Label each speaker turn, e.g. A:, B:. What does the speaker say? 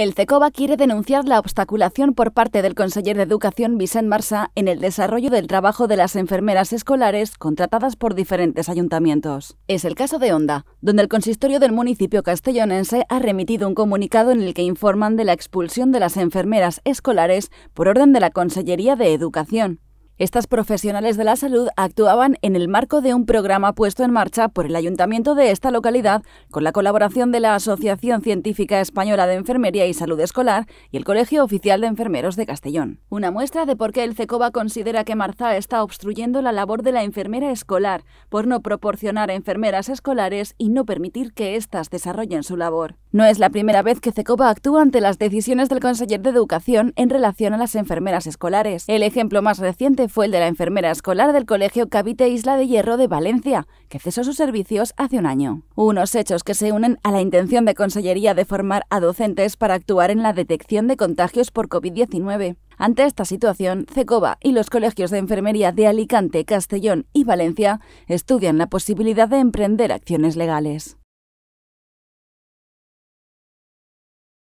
A: El CECOBA quiere denunciar la obstaculación por parte del conseller de Educación Vicent Marsa en el desarrollo del trabajo de las enfermeras escolares contratadas por diferentes ayuntamientos. Es el caso de Onda, donde el consistorio del municipio castellonense ha remitido un comunicado en el que informan de la expulsión de las enfermeras escolares por orden de la Consellería de Educación. Estas profesionales de la salud actuaban en el marco de un programa puesto en marcha por el ayuntamiento de esta localidad con la colaboración de la Asociación Científica Española de Enfermería y Salud Escolar y el Colegio Oficial de Enfermeros de Castellón. Una muestra de por qué el CECOBA considera que Marzá está obstruyendo la labor de la enfermera escolar por no proporcionar enfermeras escolares y no permitir que éstas desarrollen su labor. No es la primera vez que CECOBA actúa ante las decisiones del conseller de Educación en relación a las enfermeras escolares. El ejemplo más reciente fue el de la enfermera escolar del Colegio Cavite Isla de Hierro de Valencia, que cesó sus servicios hace un año. Unos hechos que se unen a la intención de Consellería de formar a docentes para actuar en la detección de contagios por COVID-19. Ante esta situación, CECOBA y los colegios de enfermería de Alicante, Castellón y Valencia estudian la posibilidad de emprender acciones legales.